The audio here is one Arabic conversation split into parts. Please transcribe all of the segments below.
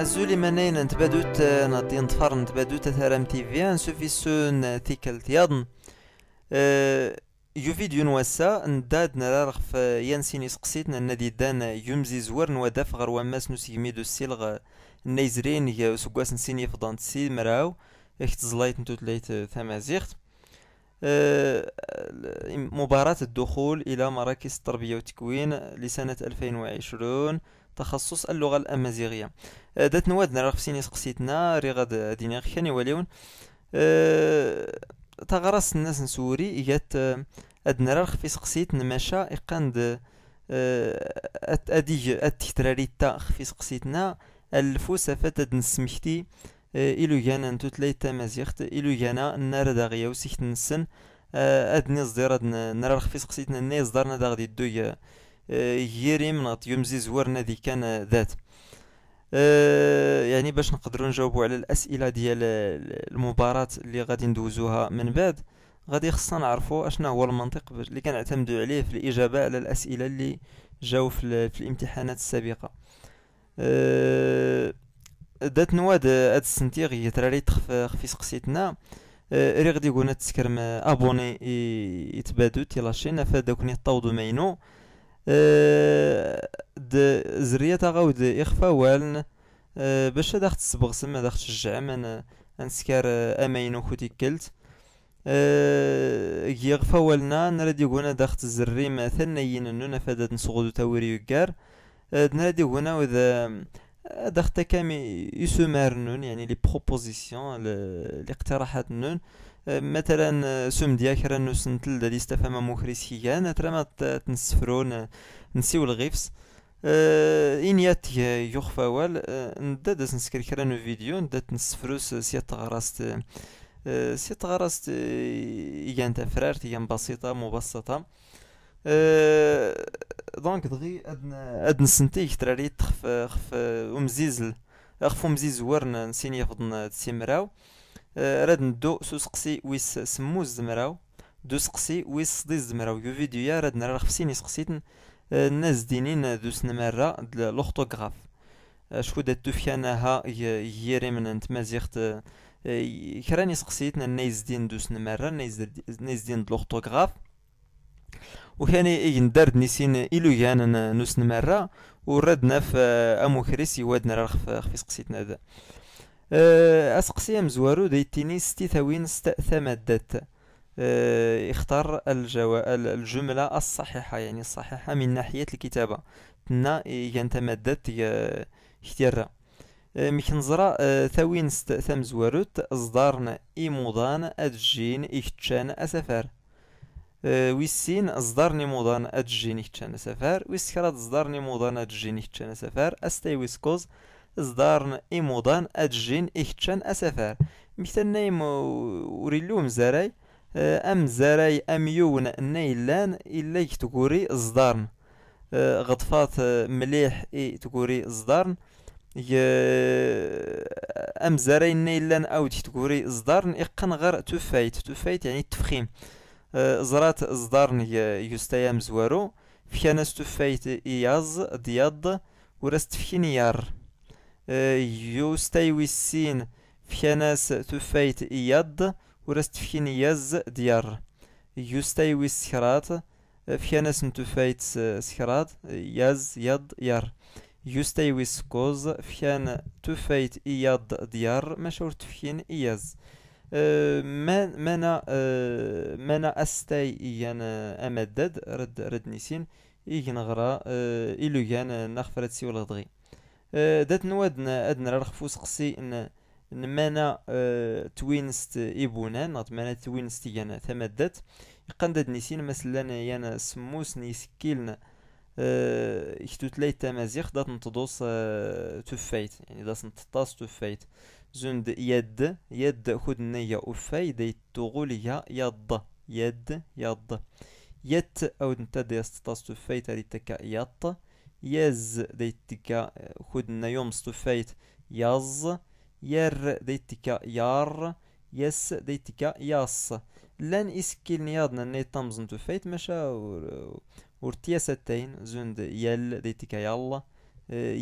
هزولي منين نتبادوت نطي نطفر نتبادوت ثرام تي في ان سوفيسون تيكل تياضن أه، يو فيديو نواسا نداد نرارغ في ينسيني سقسيتنا نادي دان يمزي زور نوادف غر وماس نسيمي دو السلغ نيزرين سكواس نسيني فضان تسي مراو اخت زلايت نتوتليت ثمازيخت أه، مباراة الدخول إلى مراكز التربية والتكوين لسنة 2020 تخصص اللغة الأمازيغية آه، ذات نواد نرى خفسيني سقسيتنا ري غاد ديني غخياني وليون آه، تغرس الناس نسوري يات ادنا آه، نرى في سقسيت نماشا إقاند اديج اتتراري تا في سقسيتنا الفوسة فتد نسمحتي إلو جانا نتوتلاي تامازيخت إلو جانا نار داغيا وسيكت نسن أدني صدير ادنا نرى في سقسيتنا ني صدرنا داغدي الدوية دوي ييري مناط يمزي زورنا ذي كان ذات آه، يعني باش نقدروا نجاوبوا على الاسئله ديال المباراه اللي غادي ندوزوها من بعد غادي خصنا نعرفوا اشنا هو المنطق اللي كنعتمدوا عليه في الاجابه على الاسئله اللي جاو في, في الامتحانات السابقه أه دات نواد هاد السنتيغ هي تراري تخف في سقسيتنا أه ري غادي يقولنا تسكرم آه، ابوني يتبادو تيلاشينا فداك نطوضو ماينو آه، د زريه تغاود يخفاوالن آه، باش هذا خت سما هذا خت شجع من انسكار آه، امين وكوتي كلت كي والنا نردي قونا دخت الزري مثلا يننو نفادات نسغد تاوري يقار نردي قونا وذا دخت كامي يسمارنون يعني لي بروبوزيسيون الاقتراحات نون مثلا آه، سوم ديالك نوس نتل دادي استفهام مخرس كيان ترى ما تنسفرون نسيو الغيفس آه، يات يخفى وال آه، ندا داس نسكر كرا نو فيديو ندا تنسفروس سيات غراست سيات غراست إيان تفرارت إيان بسيطة مبسطة دونك دغي اد نسنتي كتراري تخف خف ومزيزل خف مزيز ورن نسيني فضن تسيمراو آه، راد ندو سو سقسي ويس سمو زمراو دو سقسي ويس صدي الزمراو يو يا راد نرى خفسين يسقسيتن آه، الناس دينين دوس نمرة لوغتوغراف آه، شكو دات ها ييري من نتمازيغت كراني سقسيتنا نايز دين دوس نمرة نايز دين هاني اي ندرد نيسين إلو يانا نوس نمرة وردنا في أمو كريسي وادنا راه خفي سقسيتنا ذا آه، اسقسي مزوارو ديتيني ستي ثوين ثمدت اختار آه، الجو... الجملة الصحيحة يعني الصحيحة من ناحية الكتابة تنا ينتمدت اختيارا آه، مكنزرا ثوين ست ثم زواروت اصدارنا ايموضان اتجين اختشان اسفار ويسين اصدارني موضان اتجين اختشان اسفار ويسكرات اصدارني موضان اتجين اختشان اسفار استي ويسكوز ازدارن إموضان أجين إختشان أسفار مثل نايم وريلوم زراي أم زراي أم يون نايلان إلا تقوري ازدارن غطفات مليح إي تقوري ازدارن أم زراي نايلان أو تكوري ازدارن إقن غر تفايت تفايت يعني التفخيم زرات ازدارن يستيام زوارو فيانا تفايت إياز دياض ورست فينيار يستيوي سين في ناس تفيت يد ورست فين يز ديار يستيوي السكرات في ناس تفيت سكرات يز يد ير يستيوي سكوز فيان تفايت إياد ديار مشور تفين ياز أه من منا أه منا استاي إيان أمدد رد رد نسين إيجن غرا إلو يان نخفرت ولا دغي دات آه، نواد ادنا رخفوس سقسي ان نمانا آه، توينست ايبونان مانا توينست يانا ثمدت يقان داد نيسين مثلا يانا سموس نيسكيلنا آه، تلاي تمازيغ دات نتدوس تفايت يعني دات نتطاس تفايت زند يد يد خدنا يا أفاي ديت تغول يا يد يد يد يت أو نتا استطاس تفايت هادي تكا يط يز ديتكا خدنا يوم صفيت يز ير ديتكا يار يس ديتكا ياس لن اسكيل نيادنا ني تامزن توفيت مشا ورتياستين زند يل ديتكا يلا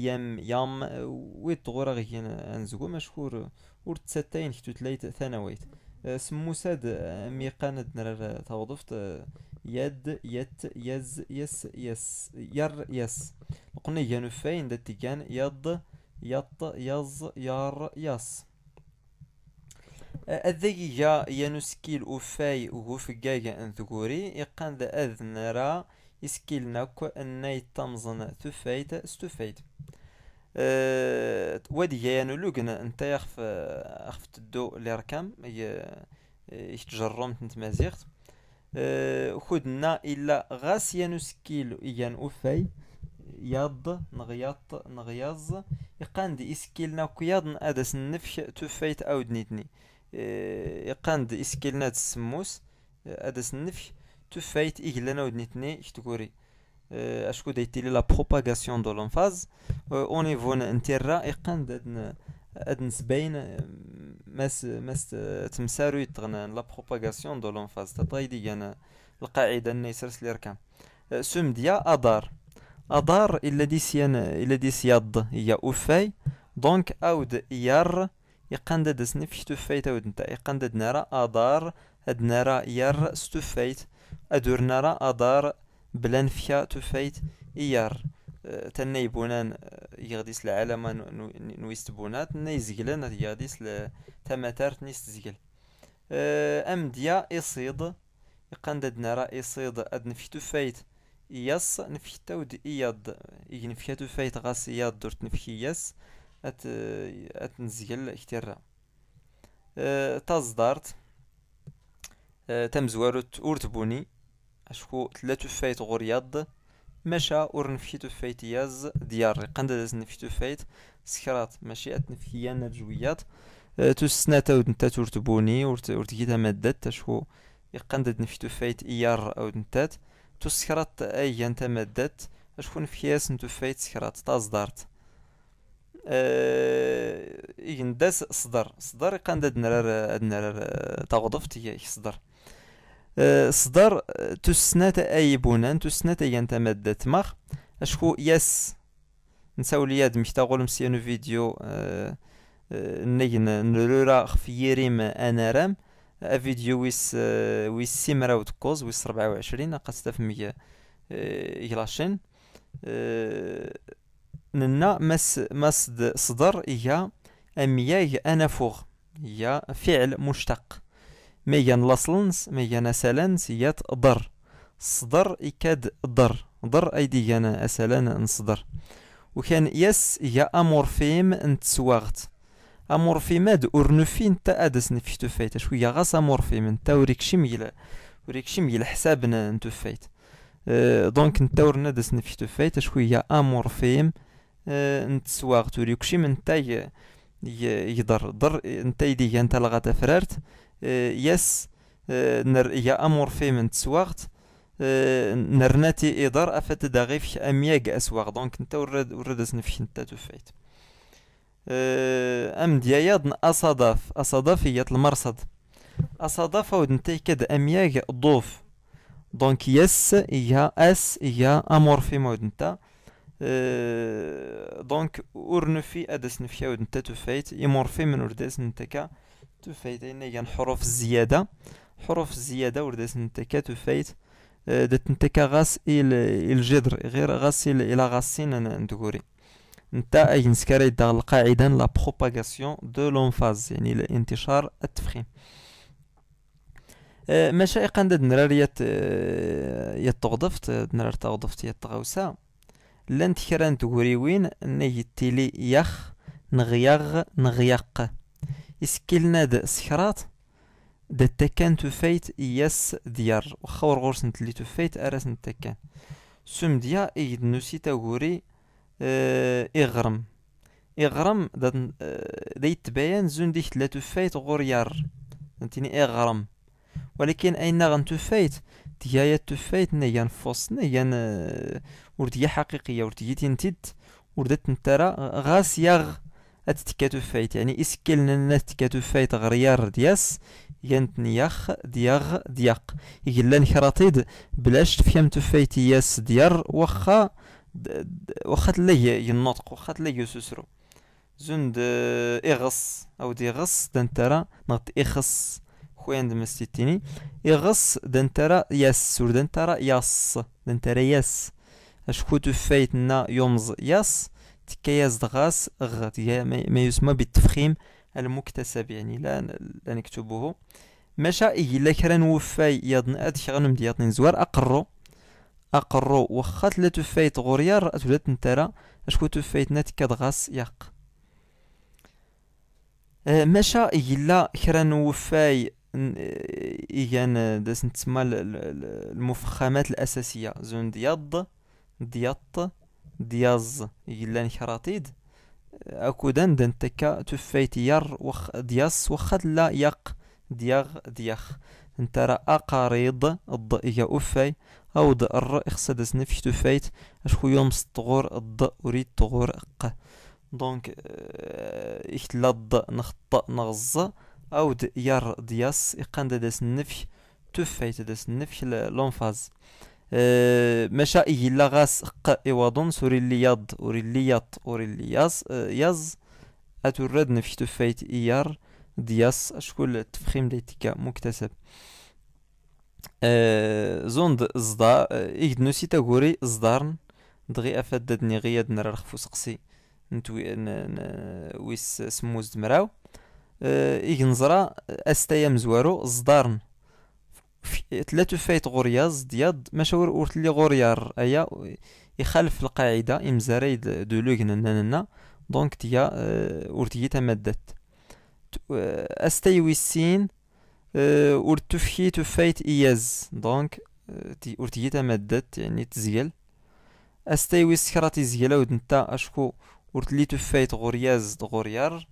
يم يام ويت غورا انزغو مشكور ورتستين كتو تليت ثانويت أه، سموساد ميقاند نرى توظفت يد يت يز يس يس ير يس قلنا ينفين دتيجان يض يط يز يار يس أذيجا ينسكيل أوفاي وهوفجاجا أنثغوري إقان ذا را يسكيل ناكو أني تمزن ثفايت ستفايت أه ودي يانو لوغن انت يخف أخفت الدو لي ركام يتجرمت نتمازيغت آه، خدنا إلا غاس ينسكيل إيان أوفاي ياض نغياط نغيظ يقاند إسكيلنا كياض أدس النفش تفيت أو دنيتني يقاند آه، إسكيلنا تسموس أدس النفش تفيت او دنيتني شتكوري آه، أشكو دايتيلي لا بروباغاسيون دو لونفاز أو نيفو نتيرا يقاند هاد نسبين آه، مس مس تمسارو يتغنى لا بروباغاسيون دو لونفاز تطاي انا القاعده النيسرس اللي ركان آه، ديا ادار ادار الا دي سيان الا دي سياد هي اوفاي دونك اود يار يقند دسني في توفايت اود نتا يقند نرى ادار هاد نرى يار ستوفايت ادور نرى ادار بلان فيا توفايت يار تني بونان يغديس العالم نويست بونات ني زقلن يغديس تمتار تنيست زقل ام ديا اصيد يقند نرى راه اصيد اد نفتو فايت ياس نفتود اياد ينفيتو فايت غاس اياد درت نفكي ياس ات ات نزقل اكترا تازدارت تم اورت بوني اشكو تلاتو فايت غرياض مشى ورنفي فايت ياز ديار قندز نفيتو فايت سكرات ماشي اتنفيان أه، تو سنات تاود نتا ترتبوني ورتكيتا مادات تشو يقندد نفيتو فايت ايار او نتات سكرات ايا نتا مادات شكون نتو فايت سكرات تازدارت أه... داس صدر صدر قندد نرى نرار تغضفت هي صدر صدر بونان أيبونان أي أنت مادة مخ أشكو ياس لياد مكتاغول مسيانو فيديو آه، آه، نجن نرورا خفيريم أنا رام فيديو ويس آه، ويس سيمرا وتكوز ويس ربعة وعشرين قصد فمية يلاشين ننا مس مصد صدر هي أمياي أنا فوغ هي فعل مشتق ميان لاسلنس ميان أسالان سيات ضر صدر إكاد ضر ضر أيدي غان أسالان نصدر وكان يس يا أمورفيم سواغت أمورفيم أد أورنوفين تا أدس نفشتوفايت شوية غاس أمورفيم نتا وريكشيم يلا وريكشيم يلا حسابنا نتوفايت أه دونك نتا ورنادس نفشتوفايت شوية أمورفيم سواغت آه، نتسواغت وريكشيم نتا يضر ضر نتا يدي غان لغات لغا تفرارت آه، يس آه، نر يا امور في من تسواغت آه، نرناتي إدار افات داغيف امياك أسواق دونك نتا ورد ورد سنفش نتا تفعيت أم ديايض اصادف هي المرصد اصادف ود نتاي كد أمياج ضوف دونك يس يا أس يا أمور في مود انت دونك أورنفي أدس نفيا ود نتا تفعيت إمور في من وردس نتا كا تفايت يعني اين حروف الزيادة حروف الزيادة وردات نتاكا تفايت آه، دات نتاكا غاس الجدر غير غاس الى غاسين نتقوري نتا اي نسكر دار القاعدة لا بروباغاسيون دو لونفاز يعني الانتشار التفخيم آه، مشايق عند نراريات يتغضفت دنرار آه، تغضفت يتغوسا لان تكران تقوري وين نيتيلي يخ نغيغ نغيق يسكلنا د سكرات د تكان تفايت إياس ديار وخا ورغورس نتلي تفايت أراس التكان سمديا إيد نوسي تاغوري اه إغرم إغرم دا آه، يتبين زون ديك لا تفايت غور يار فهمتيني إغرم ولكن أين غنتفايت تيايا تفايت نيا نفوس نيا آه، ورديا حقيقية ورديا تنتد وردت نترى غاس ياغ فايت يعني اسكلنا دو فايت غريار دياس يانت نياخ دياغ دياق يقلا نكراتيد بلاش تفهم فايت ياس ديار واخا واخا تلاقي ينطق واخا تلاقي يسسرو زند آه، اغص او ديغص دنترا نغط اخص خويا عند مستيتيني اغص دنترا ياس ور دنترا ياس دنترا ياس اشكو تفايتنا يومز ياس تكياز دغاس غ ما يسمى بالتفخيم المكتسب يعني لا لا نكتبه ماشا إلا كرا وفاي يضن أدش غنم دياطني نزوار أقرو أقرو وخا لا تفايت غوريار أتولات نتارا أشكو تفايتنا تكادغاس ياق يق آه، ماشا إلا كرا وفاي إيان داس نتسمى المفخمات الأساسية زون دياض دياط دياز يلان كراتيد اكو دندن تكا تفايت ير وخ دياس وخد لا يق دياغ دياخ انت را اقاريض الض يا افاي او د ار اخسد سنفش تفايت اشكو يوم ستغور الض اريد تغور ق دونك اه اختلا الض نخط نغز او د ير دياس اقان داس نفش تفايت داس نفش لونفاز آه، إيه إيه سوري لا غاس ق إوضن سوريلياض أوريلياط أوريلياز ياز آه، أتورد نفش فايت إيار دياس شكون التفخيم تيكا مكتسب آه، زوند زدا إيد نوسي تاغوري زدارن دغي أفددني غياد نرى الخفوس سقسي نتوي ويس سموز دمراو إيد نزرا أستايا مزوارو زدارن ثلاثه فايت غورياز دياد مشاور اورت لي غوريار ايا يخالف القاعده امزاريد دو لوغنننا دونك تيا اورتي تمدت ويسين السين آه، اورتفكي تفايت اياز دونك تي آه، اورتي تمدت يعني تزيل استيوي سكراتي زيلا نتا اشكو اورتلي تفايت غورياز غوريار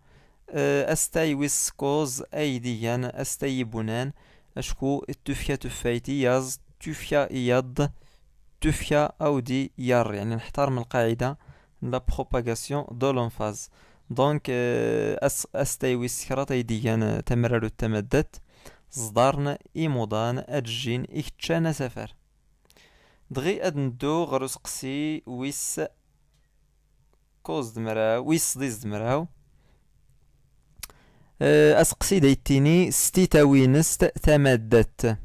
آه، استيوي سكوز ايديان استي بنان اشكو التوفيا تفايتي ياز تفيا اياد تفيا اودي يار يعني نحترم القاعدة لا بروباغاسيون دو لونفاز دونك اس استيوي السكرة ديان تمرر التمدد صدارن ايمودان اجين اختشانا سفر دغي اد ندو غروس قسي ويس كوز دمراو ويس ديز دمراو أه، أسقسي ديتيني ستي تاوينست تمدت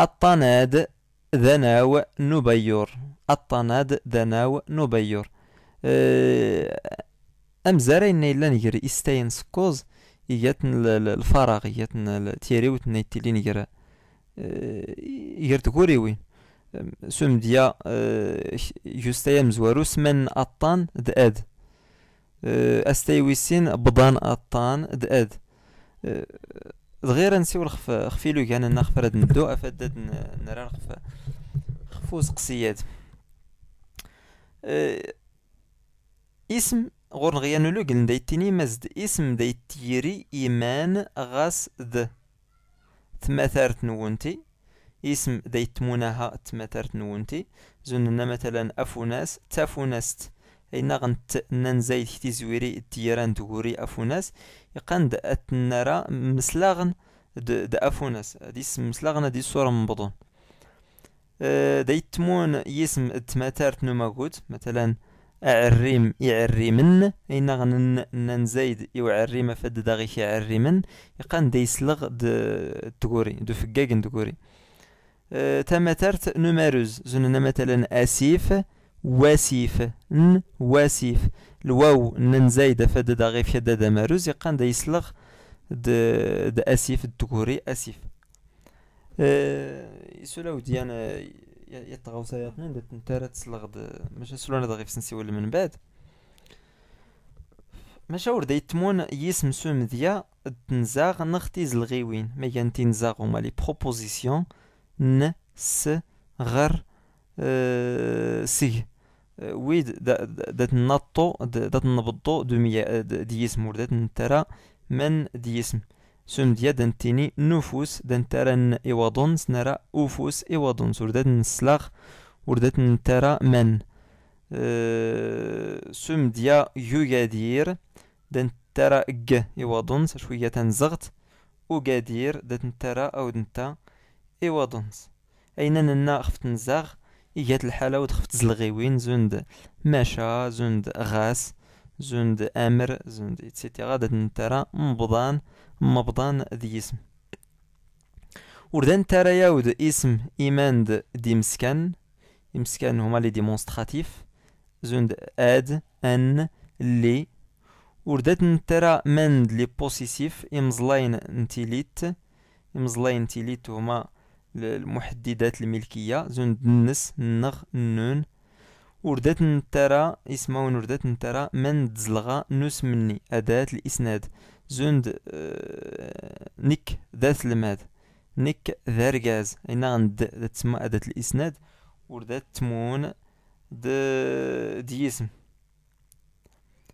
الطناد ذناو نبيور الطناد ذناو نبيور أم أه، زارين إلا نجري إستاين سكوز إياتن الفراغ إياتن تيريوت نيتي لي نجري أه، يرد وين سمديا يستيام زوارو سمن أطان ذاد آه، استيويسين بضان اطان داد آه، غير نسيو الخف خفيلو كان انا خفرد ندو افدد نرى الخف خفوز قصيات آه، اسم غور نغيانو لو قلن دايتيني مزد اسم دايتيري ايمان غاس د تماثرت نونتي اسم دايتمونها تماثرت نونتي زننا مثلا افوناس تافوناست اينا غنت ننزاي حتي زويري التيران دوري افوناس يقند أتنرى اتنرا مسلاغن د افوناس هادي مسلاغن هادي صورة من أه، دا دايتمون يسم التماتار تنماكوت مثلا أعريم يعريمن إن غن ننزايد يعريم فد داغيك يعريمن يقان دا يسلغ د تقوري دو فكاكن تقوري أه تماتارت تارت نماروز زننا مثلا أسيف واسيف ن واسيف الواو نن زايدة غيف يد دا ماروز يقان دا يسلغ د د اسيف الدكوري اسيف أه يسولاو ديانا يطغاو سياتنا دا تنتارا تسلغ ماشي سولانا دا غيف سنسي ولا من بعد اور دا يتمون يسم سوم ديا تنزاغ نختيز الغيوين ما يان تنزاغ هما لي بروبوزيسيون ن س غر آه، سيه آه، ويد دات نطو دات نبضو مي آه، ديسم اسم دات نترا من ديسم سوم ديا دنتيني نفوس دنترا إيوادون سنرا أوفوس إيوادون ور نسلاخ وردات نترا دات نترى من سم ديا يوغادير دنترى إج إيوادون شوية تنزغت وقادير دات نترى أو دنتا ايوادون أين ننا خفت نزاغ جات الحالة وتخفت زلغيوين زند ماشا زند غاس زند امر زند اتسيتيرا دات نترى مبضان مبضان ذي اسم وردان ترى ياود اسم ايماند دي مسكن مسكن هما لي ديمونستراتيف زند اد ان لي وردات نترى مند لي بوسيسيف امزلاين نتيليت امزلاين نتيليت هما المحددات الملكيه زون النس نغ النون وردات نترا اسما وردات نترا من دزلغا نوس مني أداة الإسناد زوند آه نك ذات الماد نك ذارجاز هنا غند تسمى أداة الإسناد وردات تمون د ديسم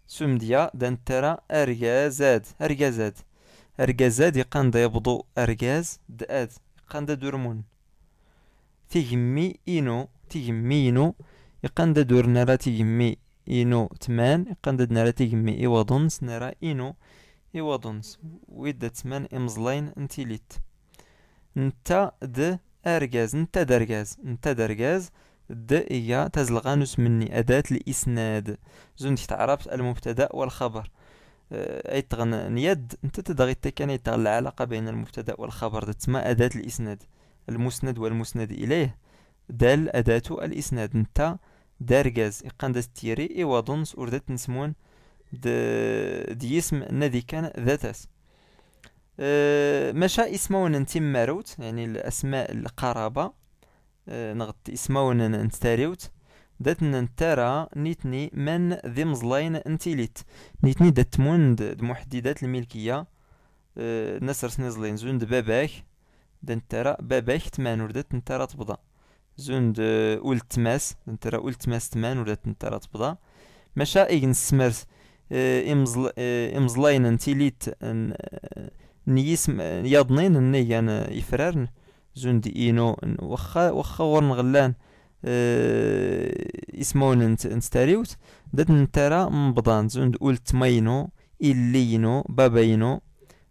سمديا دان ترى أرجازاد أرجازاد أرجازاد يقان دا يبضو أرجاز داد قاندا دورمون تيجمي إينو تيجمي إينو يقاندا دور نرى تيجمي إينو تمان يقاندا نرى تيجمي إيوادونس نرى إينو إيوادونس ويدا تمان إمزلين انتيليت نتا د أرجاز نتا درجاز نتا درجاز د هي تزلغانوس مني أداة الإسناد زون تعرفت المبتدأ والخبر ايتغن آه، نيد انت تدغي كان ايتغ العلاقة بين المبتدا والخبر تسمى أداة الإسناد المسند والمسند إليه دال أداة الإسناد نتا دارجاز إقندس تيري دونس أردت نسمون دي اسم نادي كان ذاتس أه ماشا اسمون نتيم ماروت يعني الأسماء القرابة أه نغط اسمون نتاريوت داتن ترى نيتني من ذي مزلين انتيليت نيتني دات موند محددات الملكية اه نسر سنزلين زوند باباك دان ترى باباك تمان وردت ترى تبدا زوند آه، ولتماس دان ترى ولتماس تمانور داتن ترى تبدا ماشا ايغن سمرت اه امزل امزلين آه، انتيليت ان آه، يضنين ني يعني يفرارن زوند اينو واخا وخا ورن غلان آه، اسمون انستاريوت دات نترا مبضان زوند قلت تماينو إلينو باباينو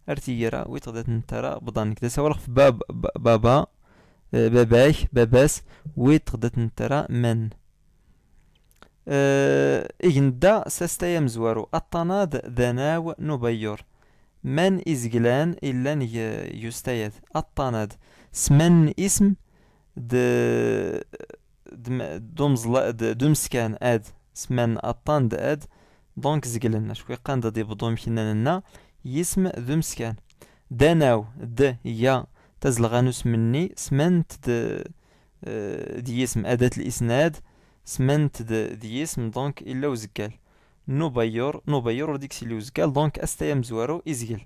ارتيرا ويت دات نترا بضان دا سوالق في باب بابا آه، باباش باباس ويت دات نترا من اه إجندا ساستا يمزوارو الطناد ذناو نبيور من إزجلان إلا يستايد الطناد سمن اسم د دوم دومسكان اد سمان اطاند اد دونك زقلنا شوي قاند دي بدوم كنا يسم دومسكان داناو د يا تزلغانوس مني سمنت د آه، دي اسم أداة الإسناد سمنت دي اسم دونك إلا وزكال بايور نوبايور وديكس لي وزكال دونك أستاي مزوارو إزقل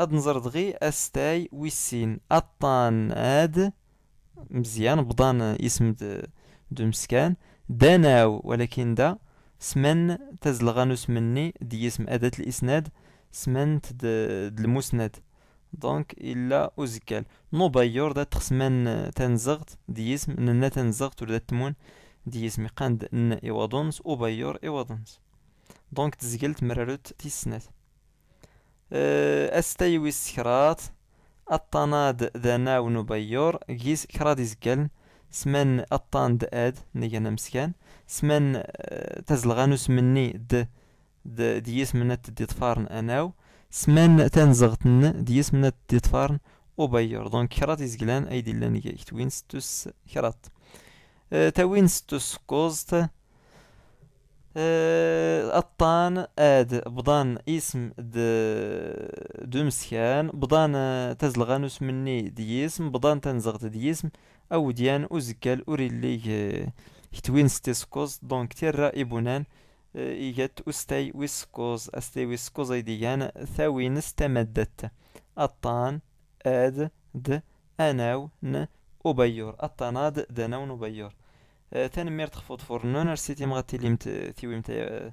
أد نزر دغي أستاي ويسين أطان أد مزيان بضان اسم دو مسكان داناو ولكن دا سمن تزلغانو سمني دي اسم أداة الإسناد سمنت د المسند دونك إلا أوزكال بايور دا تخسمن تنزغت دي اسم ننا تنزغت ولا تمون دي اسم قاند ن إيوادونس أوبايور إيوادونس دونك تزقلت مرارت تيسنات أه، أستيوي السكرات الطناد ذا ناو بيور جيز كراديز قال سمن الطاند اد نيجا نمسكان سمن آه، تزلغانو سمني د د ديس من تدي اناو سمن تنزغتن ديس من تدي طفارن وبيور دونك كرات يزقلان ايدي لان كتوين ستوس كرات آه، تاوين ستوس كوزت آه، الطان اد بضان اسم د دو مسكان بضان تزلغانوس مني ديسم بضان تنزغت ديسم او ديان اوزكال اوريلي كتوين آه، ستيسكوز دونك تيرا ابونان آه، إيجت أستي ويسكوز أستي ويسكوز أيديان ثاوين استمدت الطان أد د أناو ن أبيور الطناد دناو نبيور تنمير تخفض فورنون ارسيتي مغاتيليم تيويم آه،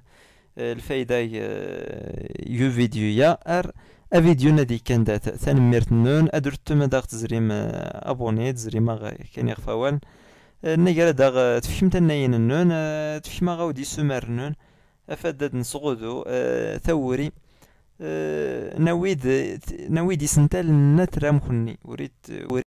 الفايدة آه، يو فيديو يا ار فيديو نادي كان دات تنمير تنون ما آه، داغ تزريم ابوني تزريم كان يخفاوان نيغرا داغ تفشمت ناين النون تفشما غاودي سمر النون افدد نسغودو ثوري نويد نويد سنتال نترام خني وريت